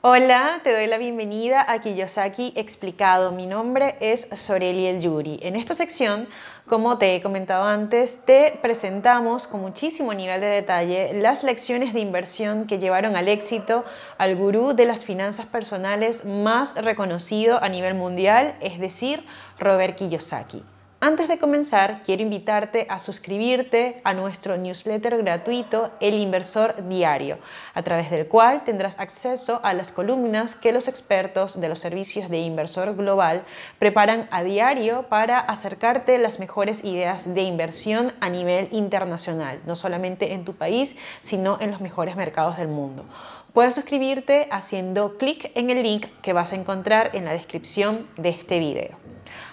Hola, te doy la bienvenida a Kiyosaki Explicado. Mi nombre es Soreli El Yuri. En esta sección, como te he comentado antes, te presentamos con muchísimo nivel de detalle las lecciones de inversión que llevaron al éxito al gurú de las finanzas personales más reconocido a nivel mundial, es decir, Robert Kiyosaki. Antes de comenzar, quiero invitarte a suscribirte a nuestro newsletter gratuito El Inversor Diario, a través del cual tendrás acceso a las columnas que los expertos de los servicios de inversor global preparan a diario para acercarte las mejores ideas de inversión a nivel internacional, no solamente en tu país, sino en los mejores mercados del mundo. Puedes suscribirte haciendo clic en el link que vas a encontrar en la descripción de este video.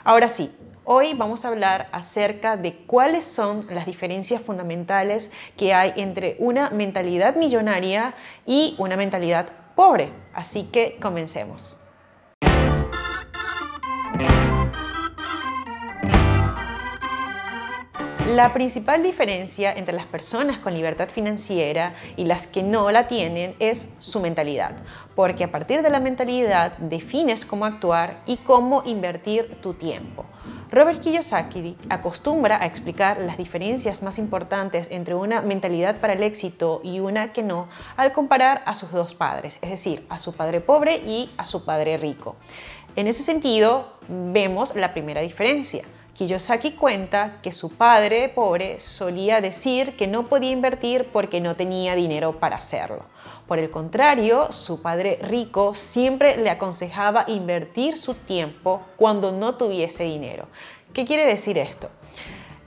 Ahora sí, Hoy vamos a hablar acerca de cuáles son las diferencias fundamentales que hay entre una mentalidad millonaria y una mentalidad pobre. Así que comencemos. La principal diferencia entre las personas con libertad financiera y las que no la tienen es su mentalidad, porque a partir de la mentalidad defines cómo actuar y cómo invertir tu tiempo. Robert Kiyosaki acostumbra a explicar las diferencias más importantes entre una mentalidad para el éxito y una que no al comparar a sus dos padres, es decir, a su padre pobre y a su padre rico. En ese sentido, vemos la primera diferencia. Kiyosaki cuenta que su padre pobre solía decir que no podía invertir porque no tenía dinero para hacerlo. Por el contrario, su padre rico siempre le aconsejaba invertir su tiempo cuando no tuviese dinero. ¿Qué quiere decir esto?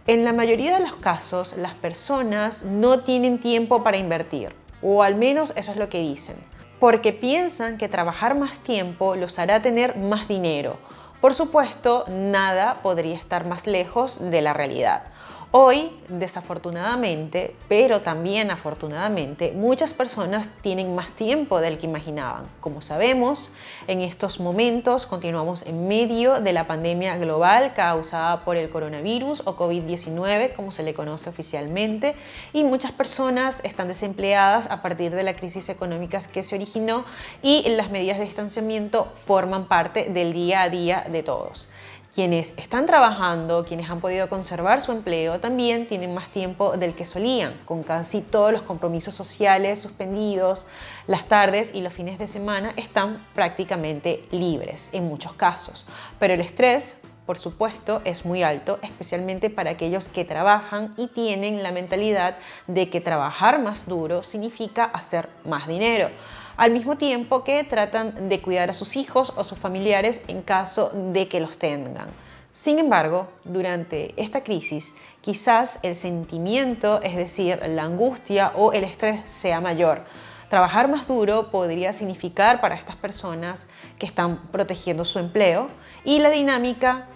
En la mayoría de los casos, las personas no tienen tiempo para invertir, o al menos eso es lo que dicen, porque piensan que trabajar más tiempo los hará tener más dinero por supuesto, nada podría estar más lejos de la realidad. Hoy, desafortunadamente, pero también afortunadamente, muchas personas tienen más tiempo del que imaginaban. Como sabemos, en estos momentos continuamos en medio de la pandemia global causada por el coronavirus o COVID-19, como se le conoce oficialmente, y muchas personas están desempleadas a partir de la crisis económica que se originó y las medidas de distanciamiento forman parte del día a día de todos quienes están trabajando, quienes han podido conservar su empleo, también tienen más tiempo del que solían, con casi todos los compromisos sociales suspendidos, las tardes y los fines de semana están prácticamente libres en muchos casos, pero el estrés por supuesto, es muy alto, especialmente para aquellos que trabajan y tienen la mentalidad de que trabajar más duro significa hacer más dinero al mismo tiempo que tratan de cuidar a sus hijos o sus familiares en caso de que los tengan. Sin embargo, durante esta crisis, quizás el sentimiento, es decir, la angustia o el estrés sea mayor. Trabajar más duro podría significar para estas personas que están protegiendo su empleo y la dinámica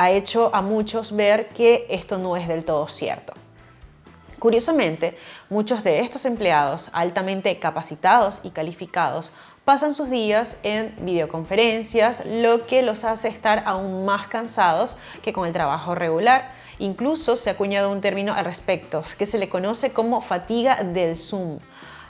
ha hecho a muchos ver que esto no es del todo cierto. Curiosamente, muchos de estos empleados altamente capacitados y calificados pasan sus días en videoconferencias, lo que los hace estar aún más cansados que con el trabajo regular. Incluso se ha acuñado un término al respecto, que se le conoce como fatiga del Zoom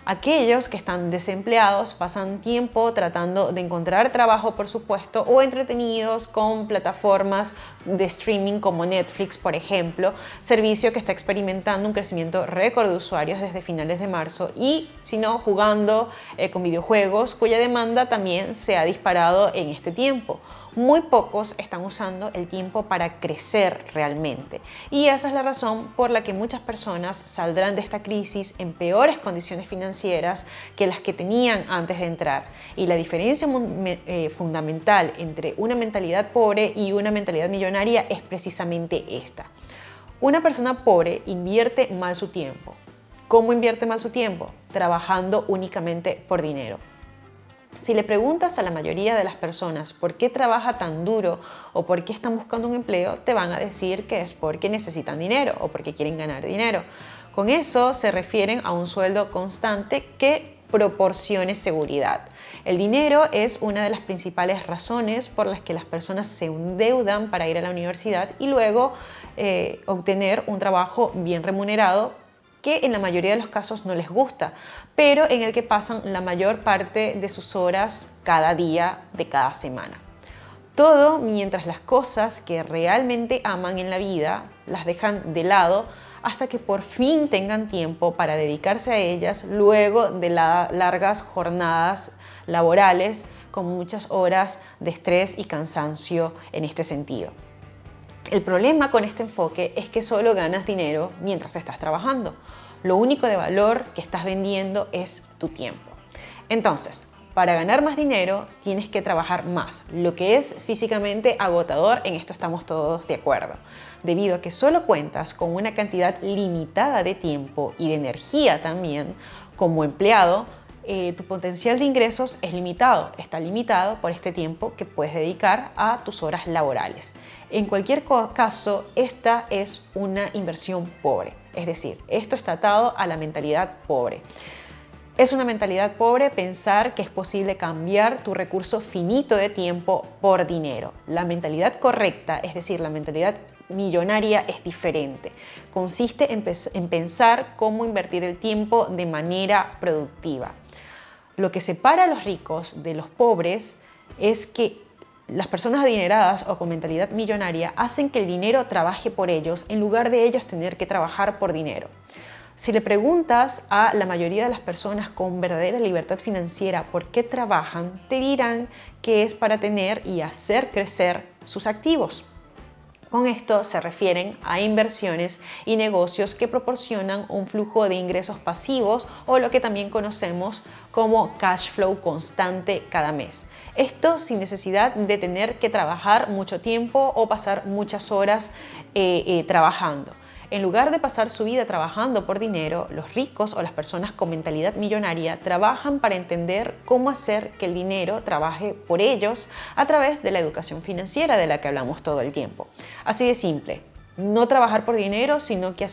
Aquellos que están desempleados pasan tiempo tratando de encontrar trabajo, por supuesto, o entretenidos con plataformas de streaming como Netflix, por ejemplo, servicio que está experimentando un crecimiento récord de usuarios desde finales de marzo y, si no, jugando eh, con videojuegos, cuya demanda también se ha disparado en este tiempo muy pocos están usando el tiempo para crecer realmente. Y esa es la razón por la que muchas personas saldrán de esta crisis en peores condiciones financieras que las que tenían antes de entrar. Y la diferencia eh, fundamental entre una mentalidad pobre y una mentalidad millonaria es precisamente esta. Una persona pobre invierte mal su tiempo. ¿Cómo invierte mal su tiempo? Trabajando únicamente por dinero. Si le preguntas a la mayoría de las personas por qué trabaja tan duro o por qué están buscando un empleo, te van a decir que es porque necesitan dinero o porque quieren ganar dinero. Con eso se refieren a un sueldo constante que proporcione seguridad. El dinero es una de las principales razones por las que las personas se endeudan para ir a la universidad y luego eh, obtener un trabajo bien remunerado que en la mayoría de los casos no les gusta, pero en el que pasan la mayor parte de sus horas cada día de cada semana. Todo mientras las cosas que realmente aman en la vida las dejan de lado hasta que por fin tengan tiempo para dedicarse a ellas luego de largas jornadas laborales con muchas horas de estrés y cansancio en este sentido. El problema con este enfoque es que solo ganas dinero mientras estás trabajando. Lo único de valor que estás vendiendo es tu tiempo. Entonces, para ganar más dinero tienes que trabajar más, lo que es físicamente agotador, en esto estamos todos de acuerdo, debido a que solo cuentas con una cantidad limitada de tiempo y de energía también como empleado eh, tu potencial de ingresos es limitado, está limitado por este tiempo que puedes dedicar a tus horas laborales. En cualquier caso, esta es una inversión pobre, es decir, esto está atado a la mentalidad pobre. Es una mentalidad pobre pensar que es posible cambiar tu recurso finito de tiempo por dinero. La mentalidad correcta, es decir, la mentalidad millonaria es diferente. Consiste en pensar cómo invertir el tiempo de manera productiva. Lo que separa a los ricos de los pobres es que las personas adineradas o con mentalidad millonaria hacen que el dinero trabaje por ellos en lugar de ellos tener que trabajar por dinero. Si le preguntas a la mayoría de las personas con verdadera libertad financiera por qué trabajan, te dirán que es para tener y hacer crecer sus activos. Con esto se refieren a inversiones y negocios que proporcionan un flujo de ingresos pasivos o lo que también conocemos como cash flow constante cada mes. Esto sin necesidad de tener que trabajar mucho tiempo o pasar muchas horas eh, eh, trabajando. En lugar de pasar su vida trabajando por dinero, los ricos o las personas con mentalidad millonaria trabajan para entender cómo hacer que el dinero trabaje por ellos a través de la educación financiera de la que hablamos todo el tiempo. Así de simple, no trabajar por dinero, sino que,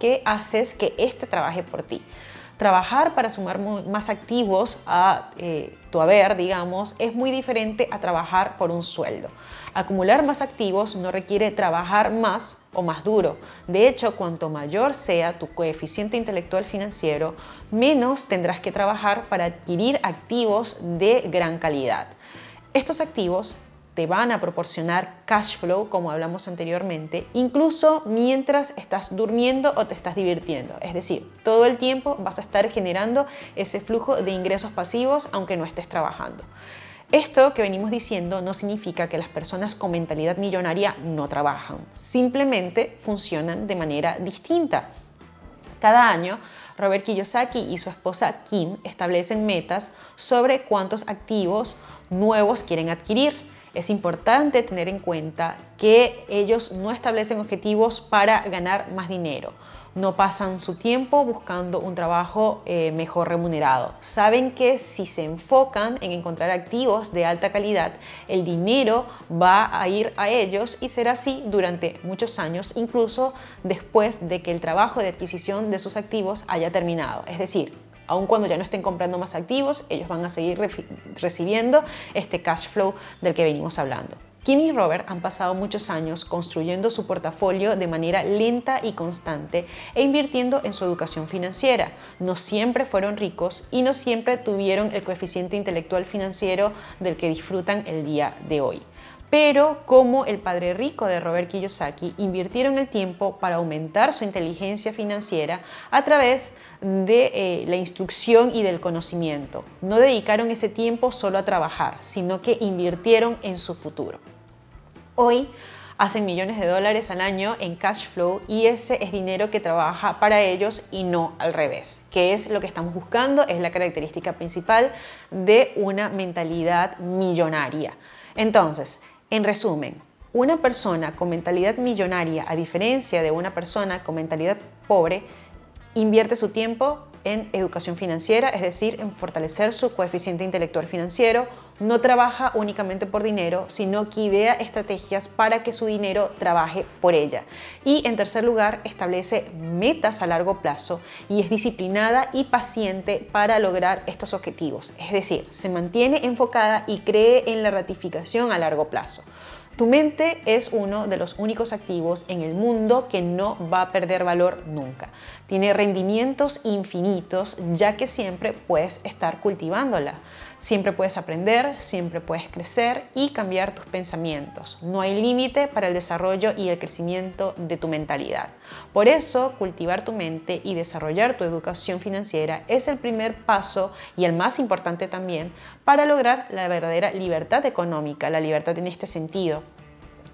que haces que este trabaje por ti trabajar para sumar más activos a eh, tu haber, digamos, es muy diferente a trabajar por un sueldo. Acumular más activos no requiere trabajar más o más duro. De hecho, cuanto mayor sea tu coeficiente intelectual financiero, menos tendrás que trabajar para adquirir activos de gran calidad. Estos activos te van a proporcionar cash flow, como hablamos anteriormente, incluso mientras estás durmiendo o te estás divirtiendo. Es decir, todo el tiempo vas a estar generando ese flujo de ingresos pasivos aunque no estés trabajando. Esto que venimos diciendo no significa que las personas con mentalidad millonaria no trabajan, simplemente funcionan de manera distinta. Cada año, Robert Kiyosaki y su esposa Kim establecen metas sobre cuántos activos nuevos quieren adquirir es importante tener en cuenta que ellos no establecen objetivos para ganar más dinero. No pasan su tiempo buscando un trabajo eh, mejor remunerado. Saben que si se enfocan en encontrar activos de alta calidad, el dinero va a ir a ellos y será así durante muchos años, incluso después de que el trabajo de adquisición de sus activos haya terminado. Es decir, Aun cuando ya no estén comprando más activos, ellos van a seguir recibiendo este cash flow del que venimos hablando. Kim y Robert han pasado muchos años construyendo su portafolio de manera lenta y constante e invirtiendo en su educación financiera. No siempre fueron ricos y no siempre tuvieron el coeficiente intelectual financiero del que disfrutan el día de hoy pero como el padre rico de Robert Kiyosaki invirtieron el tiempo para aumentar su inteligencia financiera a través de eh, la instrucción y del conocimiento. No dedicaron ese tiempo solo a trabajar, sino que invirtieron en su futuro. Hoy hacen millones de dólares al año en cash flow y ese es dinero que trabaja para ellos y no al revés, que es lo que estamos buscando, es la característica principal de una mentalidad millonaria. Entonces, en resumen, una persona con mentalidad millonaria, a diferencia de una persona con mentalidad pobre, invierte su tiempo en educación financiera, es decir, en fortalecer su coeficiente intelectual financiero. No trabaja únicamente por dinero, sino que idea estrategias para que su dinero trabaje por ella. Y en tercer lugar, establece metas a largo plazo y es disciplinada y paciente para lograr estos objetivos. Es decir, se mantiene enfocada y cree en la ratificación a largo plazo. Tu mente es uno de los únicos activos en el mundo que no va a perder valor nunca. Tiene rendimientos infinitos ya que siempre puedes estar cultivándola. Siempre puedes aprender, siempre puedes crecer y cambiar tus pensamientos. No hay límite para el desarrollo y el crecimiento de tu mentalidad. Por eso, cultivar tu mente y desarrollar tu educación financiera es el primer paso y el más importante también para lograr la verdadera libertad económica, la libertad en este sentido.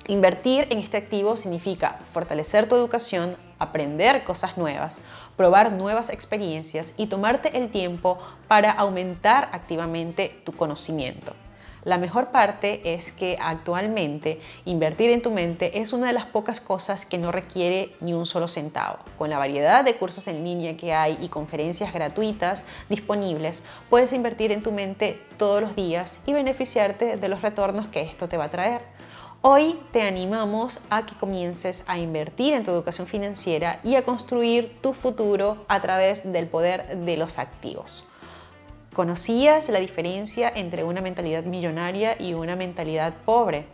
Invertir en este activo significa fortalecer tu educación, aprender cosas nuevas, probar nuevas experiencias y tomarte el tiempo para aumentar activamente tu conocimiento. La mejor parte es que actualmente invertir en tu mente es una de las pocas cosas que no requiere ni un solo centavo. Con la variedad de cursos en línea que hay y conferencias gratuitas disponibles, puedes invertir en tu mente todos los días y beneficiarte de los retornos que esto te va a traer. Hoy te animamos a que comiences a invertir en tu educación financiera y a construir tu futuro a través del poder de los activos. ¿Conocías la diferencia entre una mentalidad millonaria y una mentalidad pobre?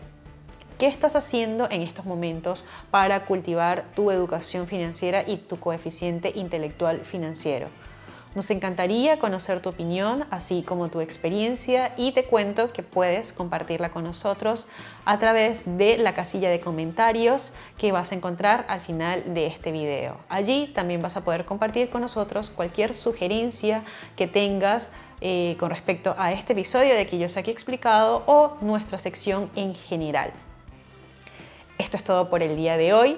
¿Qué estás haciendo en estos momentos para cultivar tu educación financiera y tu coeficiente intelectual financiero? Nos encantaría conocer tu opinión, así como tu experiencia, y te cuento que puedes compartirla con nosotros a través de la casilla de comentarios que vas a encontrar al final de este video. Allí también vas a poder compartir con nosotros cualquier sugerencia que tengas eh, con respecto a este episodio de que yo os aquí explicado o nuestra sección en general. Esto es todo por el día de hoy.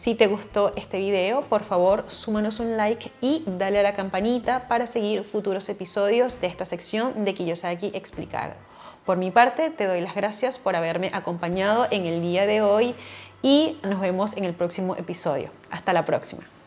Si te gustó este video, por favor, súmanos un like y dale a la campanita para seguir futuros episodios de esta sección de Kiyosaki Explicar. Por mi parte, te doy las gracias por haberme acompañado en el día de hoy y nos vemos en el próximo episodio. Hasta la próxima.